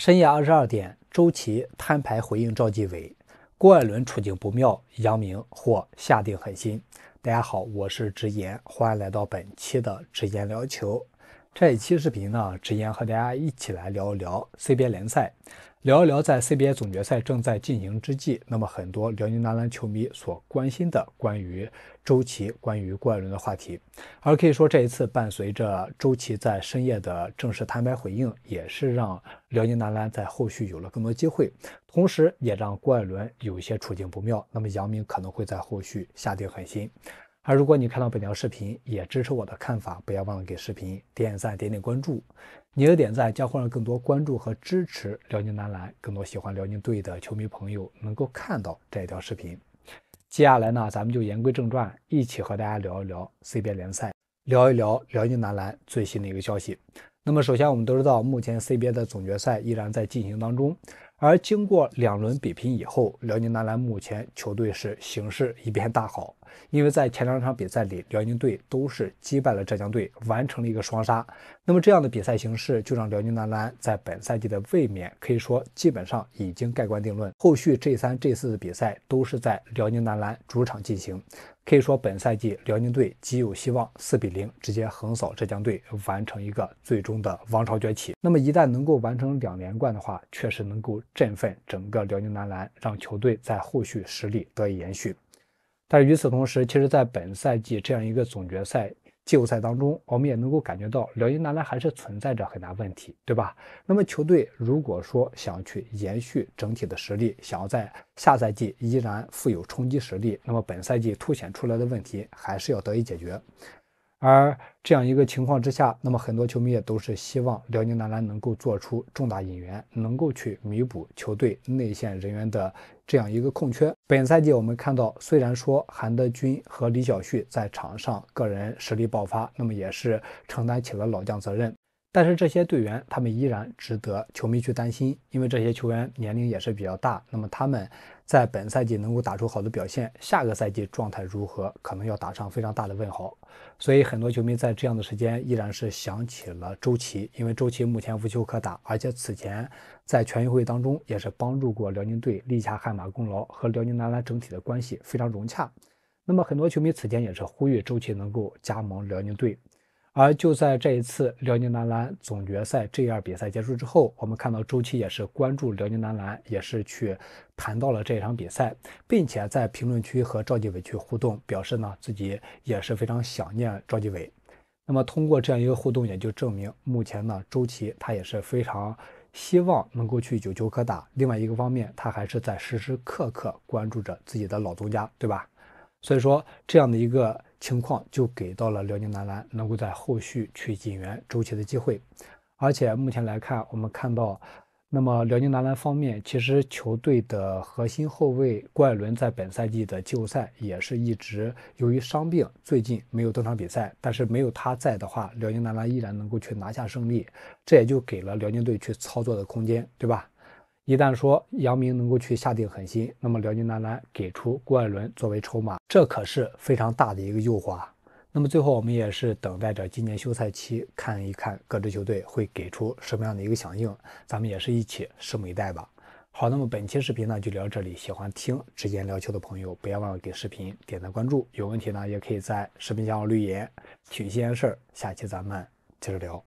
深夜二十二点，周琦摊牌回应赵继伟，郭艾伦处境不妙，杨明或下定狠心。大家好，我是直言，欢迎来到本期的直言聊球。这一期视频呢，直言和大家一起来聊一聊 CBA 联赛，聊一聊在 CBA 总决赛正在进行之际，那么很多辽宁男篮球迷所关心的关于周琦、关于郭艾伦的话题。而可以说，这一次伴随着周琦在深夜的正式摊牌回应，也是让辽宁男篮在后续有了更多机会，同时也让郭艾伦有一些处境不妙。那么杨明可能会在后续下定狠心。而如果你看到本条视频，也支持我的看法，不要忘了给视频点点赞、点点关注。你的点赞将会让更多关注和支持辽宁男篮、更多喜欢辽宁队的球迷朋友能够看到这条视频。接下来呢，咱们就言归正传，一起和大家聊一聊 CBA 联赛，聊一聊辽宁男篮最新的一个消息。那么，首先我们都知道，目前 CBA 的总决赛依然在进行当中。而经过两轮比拼以后，辽宁男篮目前球队是形势一片大好，因为在前两场比赛里，辽宁队都是击败了浙江队，完成了一个双杀。那么这样的比赛形式，就让辽宁男篮在本赛季的卫冕可以说基本上已经盖棺定论。后续 G 三、G 四的比赛都是在辽宁男篮主场进行，可以说本赛季辽宁队极有希望四比零直接横扫浙江队，完成一个最终的王朝崛起。那么一旦能够完成两连冠的话，确实能够。振奋整个辽宁男篮，让球队在后续实力得以延续。但与此同时，其实，在本赛季这样一个总决赛、季后赛当中，我们也能够感觉到辽宁男篮还是存在着很大问题，对吧？那么，球队如果说想去延续整体的实力，想要在下赛季依然富有冲击实力，那么本赛季凸显出来的问题还是要得以解决。而这样一个情况之下，那么很多球迷也都是希望辽宁男篮能够做出重大引援，能够去弥补球队内线人员的这样一个空缺。本赛季我们看到，虽然说韩德君和李晓旭在场上个人实力爆发，那么也是承担起了老将责任。但是这些队员，他们依然值得球迷去担心，因为这些球员年龄也是比较大。那么他们在本赛季能够打出好的表现，下个赛季状态如何，可能要打上非常大的问号。所以很多球迷在这样的时间，依然是想起了周琦，因为周琦目前无球可打，而且此前在全运会当中也是帮助过辽宁队立下汗马功劳，和辽宁男篮整体的关系非常融洽。那么很多球迷此前也是呼吁周琦能够加盟辽宁队。而就在这一次辽宁男篮总决赛 g 二比赛结束之后，我们看到周琦也是关注辽宁男篮，也是去谈到了这一场比赛，并且在评论区和赵继伟去互动，表示呢自己也是非常想念赵继伟。那么通过这样一个互动，也就证明目前呢周琦他也是非常希望能够去有球可打。另外一个方面，他还是在时时刻刻关注着自己的老东家，对吧？所以说这样的一个。情况就给到了辽宁男篮能够在后续去引援周琦的机会，而且目前来看，我们看到，那么辽宁男篮方面，其实球队的核心后卫郭艾伦在本赛季的季后赛也是一直由于伤病，最近没有登场比赛。但是没有他在的话，辽宁男篮依然能够去拿下胜利，这也就给了辽宁队去操作的空间，对吧？一旦说姚明能够去下定狠心，那么辽宁男篮给出郭艾伦作为筹码，这可是非常大的一个诱惑。那么最后我们也是等待着今年休赛期看一看各支球队会给出什么样的一个响应，咱们也是一起拭目以待吧。好，那么本期视频呢就聊到这里，喜欢听直接聊球的朋友不要忘了给视频点赞关注，有问题呢也可以在视频下方留言，提一些事儿，下期咱们接着聊。